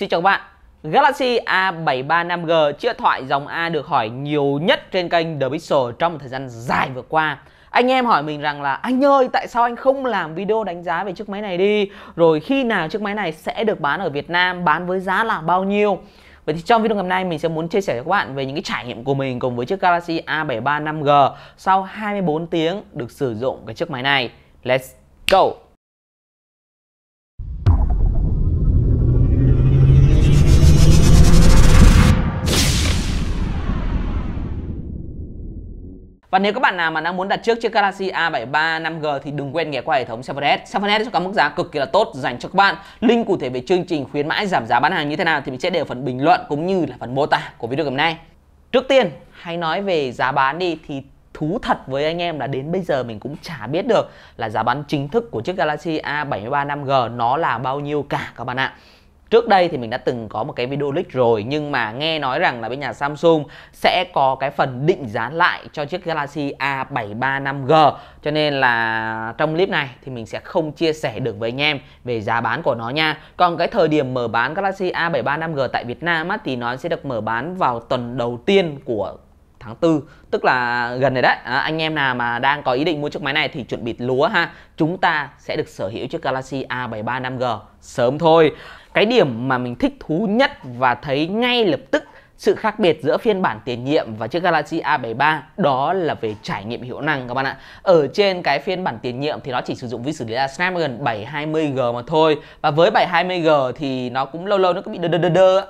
Xin chào các bạn Galaxy A735G chiếc thoại dòng A được hỏi nhiều nhất trên kênh The Pixel trong một thời gian dài vừa qua anh em hỏi mình rằng là anh ơi tại sao anh không làm video đánh giá về chiếc máy này đi Rồi khi nào chiếc máy này sẽ được bán ở Việt Nam, bán với giá là bao nhiêu Vậy thì trong video ngày hôm nay mình sẽ muốn chia sẻ cho các bạn về những cái trải nghiệm của mình cùng với chiếc Galaxy A735G Sau 24 tiếng được sử dụng cái chiếc máy này Let's go! Và nếu các bạn nào mà đang muốn đặt trước chiếc Galaxy A73 5G thì đừng quên ghé qua hệ thống Sephora Sephora sẽ có mức giá cực kỳ là tốt dành cho các bạn. Link cụ thể về chương trình khuyến mãi giảm giá bán hàng như thế nào thì mình sẽ để ở phần bình luận cũng như là phần mô tả của video ngày hôm nay. Trước tiên, hãy nói về giá bán đi thì thú thật với anh em là đến bây giờ mình cũng chả biết được là giá bán chính thức của chiếc Galaxy A73 5G nó là bao nhiêu cả các bạn ạ trước đây thì mình đã từng có một cái video leak rồi nhưng mà nghe nói rằng là bên nhà Samsung sẽ có cái phần định giá lại cho chiếc Galaxy A735G cho nên là trong clip này thì mình sẽ không chia sẻ được với anh em về giá bán của nó nha còn cái thời điểm mở bán Galaxy A735G tại Việt Nam á, thì nó sẽ được mở bán vào tuần đầu tiên của tháng 4 tức là gần rồi đấy à, anh em nào mà đang có ý định mua chiếc máy này thì chuẩn bị lúa ha chúng ta sẽ được sở hữu chiếc Galaxy A73 5G sớm thôi cái điểm mà mình thích thú nhất và thấy ngay lập tức sự khác biệt giữa phiên bản tiền nhiệm và chiếc Galaxy A73 đó là về trải nghiệm hiệu năng các bạn ạ. Ở trên cái phiên bản tiền nhiệm thì nó chỉ sử dụng vi xử lý là Snapdragon 720G mà thôi. Và với 720G thì nó cũng lâu lâu nó cứ bị đơ đơ đơ đơ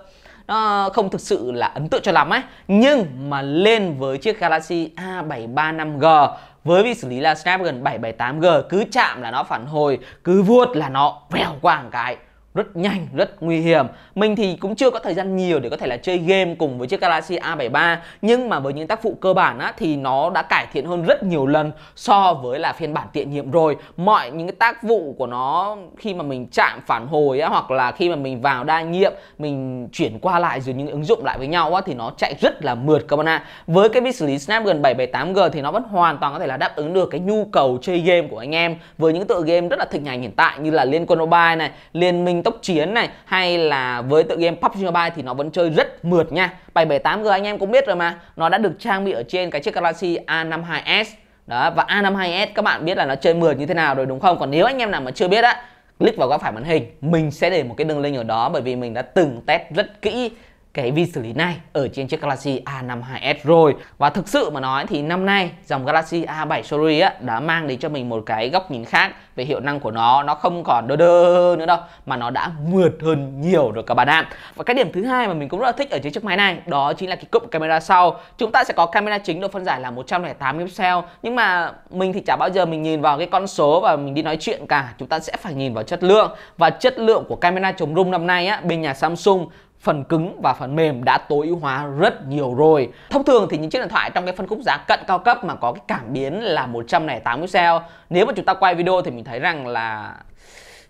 uh, không thực sự là ấn tượng cho lắm ấy nhưng mà lên với chiếc Galaxy A735G với vi xử lý là Snapdragon 778G cứ chạm là nó phản hồi cứ vuốt là nó vèo qua một cái rất nhanh, rất nguy hiểm. Mình thì cũng chưa có thời gian nhiều để có thể là chơi game cùng với chiếc Galaxy A73 nhưng mà với những tác phụ cơ bản á, thì nó đã cải thiện hơn rất nhiều lần so với là phiên bản tiện nhiệm rồi. Mọi những cái tác vụ của nó khi mà mình chạm phản hồi á, hoặc là khi mà mình vào đa nhiệm, mình chuyển qua lại giữa những ứng dụng lại với nhau á, thì nó chạy rất là mượt các bạn ạ. Với cái vi xử lý Snapdragon 778G thì nó vẫn hoàn toàn có thể là đáp ứng được cái nhu cầu chơi game của anh em với những tựa game rất là thịnh hành hiện tại như là Liên Quân Mobile này, Liên Minh hình tốc chiến này hay là với tựa game PUBG Mobile thì nó vẫn chơi rất mượt nha 778G anh em cũng biết rồi mà nó đã được trang bị ở trên cái chiếc Galaxy A52s đó và A52s các bạn biết là nó chơi mượt như thế nào rồi đúng không còn nếu anh em nào mà chưa biết á click vào góc phải màn hình mình sẽ để một cái đường link ở đó bởi vì mình đã từng test rất kỹ cái vi xử lý này ở trên chiếc Galaxy A52s rồi và thực sự mà nói thì năm nay dòng Galaxy A7 Sorry á, đã mang đến cho mình một cái góc nhìn khác về hiệu năng của nó nó không còn đơ đơ nữa đâu mà nó đã mượt hơn nhiều rồi các bạn ạ và cái điểm thứ hai mà mình cũng rất là thích ở trên chiếc máy này đó chính là cái cụm camera sau chúng ta sẽ có camera chính độ phân giải là 108 megapixel nhưng mà mình thì chả bao giờ mình nhìn vào cái con số và mình đi nói chuyện cả chúng ta sẽ phải nhìn vào chất lượng và chất lượng của camera chống rung năm nay á bên nhà Samsung phần cứng và phần mềm đã tối ưu hóa rất nhiều rồi. Thông thường thì những chiếc điện thoại trong cái phân khúc giá cận cao cấp mà có cái cảm biến là 180 cell. Nếu mà chúng ta quay video thì mình thấy rằng là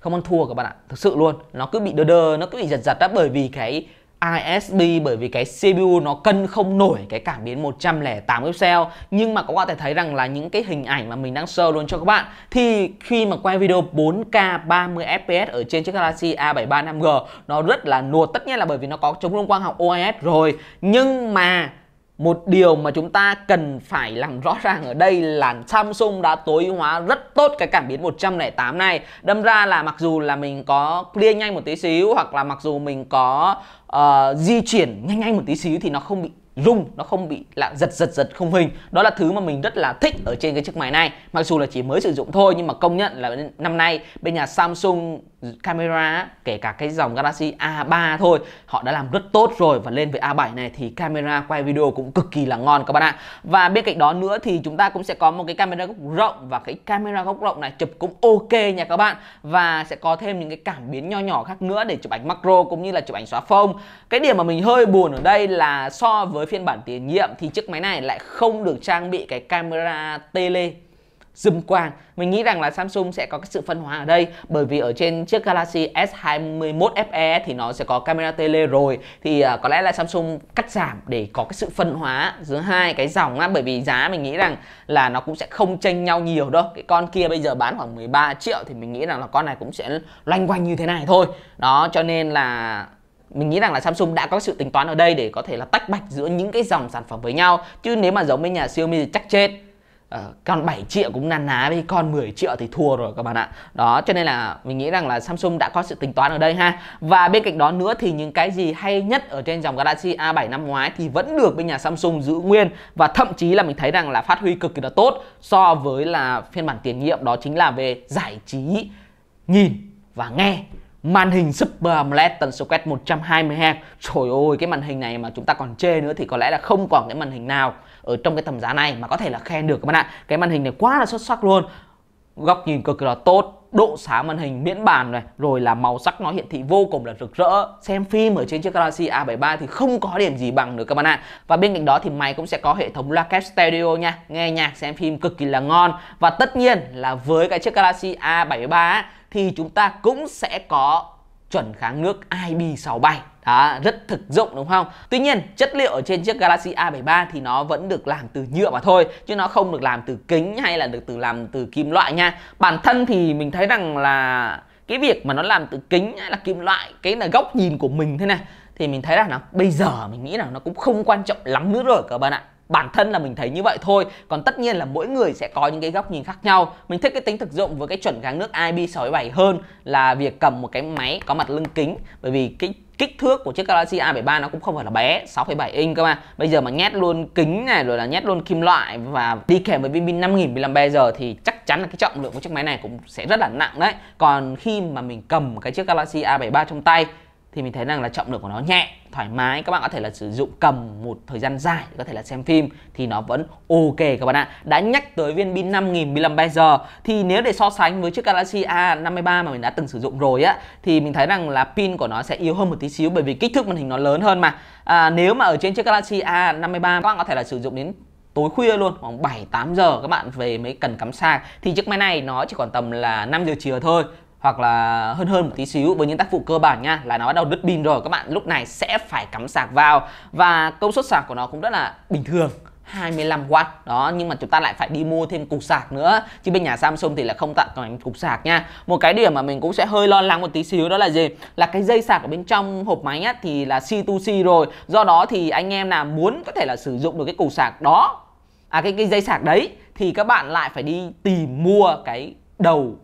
không ăn thua các bạn ạ thực sự luôn nó cứ bị đơ đơ nó cứ bị giật giật đó bởi vì cái ISB bởi vì cái CPU nó cân không nổi cái cảm biến 108 pixel nhưng mà các bạn thể thấy rằng là những cái hình ảnh mà mình đang show luôn cho các bạn thì khi mà quay video 4K 30 FPS ở trên chiếc Galaxy A73 5G nó rất là nuột tất nhiên là bởi vì nó có chống rung quang học OIS rồi nhưng mà một điều mà chúng ta cần phải làm rõ ràng ở đây là Samsung đã tối ưu hóa rất tốt cái cảm biến 108 này. Đâm ra là mặc dù là mình có clear nhanh một tí xíu hoặc là mặc dù mình có uh, di chuyển nhanh nhanh một tí xíu thì nó không bị rung nó không bị là giật giật giật không hình đó là thứ mà mình rất là thích ở trên cái chiếc máy này mặc dù là chỉ mới sử dụng thôi nhưng mà công nhận là năm nay bên nhà Samsung camera kể cả cái dòng Galaxy A3 thôi họ đã làm rất tốt rồi và lên với A7 này thì camera quay video cũng cực kỳ là ngon các bạn ạ và bên cạnh đó nữa thì chúng ta cũng sẽ có một cái camera góc rộng và cái camera góc rộng này chụp cũng ok nha các bạn và sẽ có thêm những cái cảm biến nho nhỏ khác nữa để chụp ảnh macro cũng như là chụp ảnh xóa phông cái điểm mà mình hơi buồn ở đây là so với phiên bản tiền nhiệm thì chiếc máy này lại không được trang bị cái camera tele dùm quang mình nghĩ rằng là Samsung sẽ có cái sự phân hóa ở đây bởi vì ở trên chiếc Galaxy S21 FE thì nó sẽ có camera tele rồi thì uh, có lẽ là Samsung cắt giảm để có cái sự phân hóa giữa hai cái dòng á bởi vì giá mình nghĩ rằng là nó cũng sẽ không chênh nhau nhiều đâu cái con kia bây giờ bán khoảng 13 triệu thì mình nghĩ rằng là con này cũng sẽ loanh quanh như thế này thôi đó cho nên là mình nghĩ rằng là Samsung đã có sự tính toán ở đây để có thể là tách bạch giữa những cái dòng sản phẩm với nhau chứ nếu mà giống với nhà Xiaomi thì chắc chết À, con 7 triệu cũng nan ná với con 10 triệu thì thua rồi các bạn ạ đó cho nên là mình nghĩ rằng là Samsung đã có sự tính toán ở đây ha và bên cạnh đó nữa thì những cái gì hay nhất ở trên dòng Galaxy A7 năm ngoái thì vẫn được bên nhà Samsung giữ nguyên và thậm chí là mình thấy rằng là phát huy cực kỳ là tốt so với là phiên bản tiền nhiệm đó chính là về giải trí nhìn và nghe màn hình Super AMOLED tần số quét 120Hz trời ơi cái màn hình này mà chúng ta còn chê nữa thì có lẽ là không còn cái màn hình nào ở trong cái tầm giá này mà có thể là khen được các bạn ạ cái màn hình này quá là xuất sắc luôn góc nhìn cực kỳ là tốt độ sáng màn hình miễn bàn này rồi là màu sắc nó hiện thị vô cùng là rực rỡ xem phim ở trên chiếc Galaxy A73 thì không có điểm gì bằng được các bạn ạ và bên cạnh đó thì máy cũng sẽ có hệ thống loa kép stereo nha nghe nhạc xem phim cực kỳ là ngon và tất nhiên là với cái chiếc Galaxy A73 thì chúng ta cũng sẽ có chuẩn kháng nước IP67 à, rất thực dụng đúng không tuy nhiên chất liệu ở trên chiếc Galaxy A73 thì nó vẫn được làm từ nhựa mà thôi chứ nó không được làm từ kính hay là được từ làm từ kim loại nha bản thân thì mình thấy rằng là cái việc mà nó làm từ kính hay là kim loại cái là góc nhìn của mình thế này thì mình thấy là nó bây giờ mình nghĩ là nó cũng không quan trọng lắm nữa rồi các bạn ạ bản thân là mình thấy như vậy thôi còn tất nhiên là mỗi người sẽ có những cái góc nhìn khác nhau mình thích cái tính thực dụng với cái chuẩn gáng nước IP67 hơn là việc cầm một cái máy có mặt lưng kính bởi vì cái kích thước của chiếc Galaxy A73 nó cũng không phải là bé 6,7 inch cơ mà bây giờ mà nhét luôn kính này rồi là nhét luôn kim loại và đi kèm với pin pin 5000 mAh thì chắc chắn là cái trọng lượng của chiếc máy này cũng sẽ rất là nặng đấy còn khi mà mình cầm cái chiếc Galaxy A73 trong tay thì mình thấy rằng là trọng lượng của nó nhẹ thoải mái các bạn có thể là sử dụng cầm một thời gian dài có thể là xem phim thì nó vẫn ok các bạn ạ đã nhắc tới viên pin 5000 mAh thì nếu để so sánh với chiếc Galaxy A53 mà mình đã từng sử dụng rồi á thì mình thấy rằng là pin của nó sẽ yếu hơn một tí xíu bởi vì kích thước màn hình nó lớn hơn mà à, nếu mà ở trên chiếc Galaxy A53 các bạn có thể là sử dụng đến tối khuya luôn khoảng 7 8 giờ các bạn về mới cần cắm sạc thì chiếc máy này nó chỉ còn tầm là 5 giờ chiều thôi hoặc là hơn hơn một tí xíu với những tác vụ cơ bản nha là nó bắt đầu đứt pin rồi các bạn lúc này sẽ phải cắm sạc vào và công suất sạc của nó cũng rất là bình thường 25W đó nhưng mà chúng ta lại phải đi mua thêm cục sạc nữa chứ bên nhà Samsung thì là không tặng kèm cục sạc nha một cái điểm mà mình cũng sẽ hơi lo lắng một tí xíu đó là gì là cái dây sạc ở bên trong hộp máy á, thì là C2C rồi do đó thì anh em nào muốn có thể là sử dụng được cái cục sạc đó à cái cái dây sạc đấy thì các bạn lại phải đi tìm mua cái đầu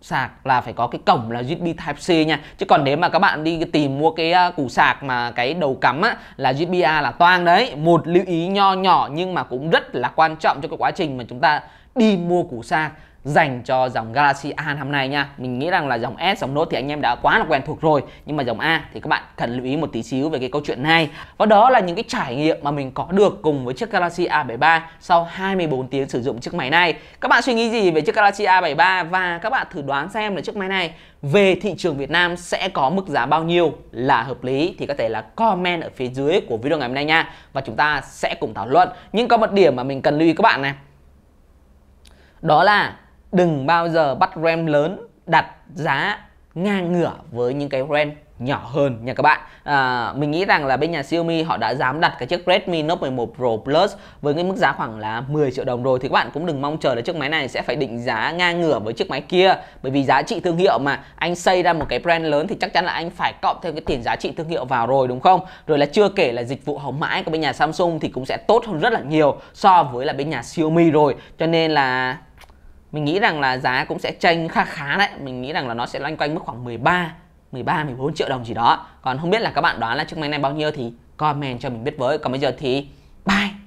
sạc là phải có cái cổng là USB Type C nha chứ còn nếu mà các bạn đi tìm mua cái à, củ sạc mà cái đầu cắm á, là USB A là toang đấy một lưu ý nho nhỏ nhưng mà cũng rất là quan trọng cho cái quá trình mà chúng ta đi mua củ sạc dành cho dòng Galaxy a năm nay nha mình nghĩ rằng là dòng S dòng Note thì anh em đã quá là quen thuộc rồi nhưng mà dòng A thì các bạn cần lưu ý một tí xíu về cái câu chuyện này và đó là những cái trải nghiệm mà mình có được cùng với chiếc Galaxy A73 sau 24 tiếng sử dụng chiếc máy này các bạn suy nghĩ gì về chiếc Galaxy A73 và các bạn thử đoán xem là chiếc máy này về thị trường Việt Nam sẽ có mức giá bao nhiêu là hợp lý thì có thể là comment ở phía dưới của video ngày hôm nay nha và chúng ta sẽ cùng thảo luận nhưng có một điểm mà mình cần lưu ý các bạn này đó là đừng bao giờ bắt RAM lớn đặt giá ngang ngửa với những cái RAM nhỏ hơn nha các bạn à, Mình nghĩ rằng là bên nhà Xiaomi họ đã dám đặt cái chiếc Redmi Note 11 Pro Plus với cái mức giá khoảng là 10 triệu đồng rồi thì các bạn cũng đừng mong chờ là chiếc máy này sẽ phải định giá ngang ngửa với chiếc máy kia bởi vì giá trị thương hiệu mà anh xây ra một cái brand lớn thì chắc chắn là anh phải cộng thêm cái tiền giá trị thương hiệu vào rồi đúng không rồi là chưa kể là dịch vụ hậu mãi của bên nhà Samsung thì cũng sẽ tốt hơn rất là nhiều so với là bên nhà Xiaomi rồi cho nên là mình nghĩ rằng là giá cũng sẽ chênh khá khá đấy mình nghĩ rằng là nó sẽ loanh quanh mức khoảng 13 13 14 triệu đồng gì đó còn không biết là các bạn đoán là chiếc máy này bao nhiêu thì comment cho mình biết với còn bây giờ thì bye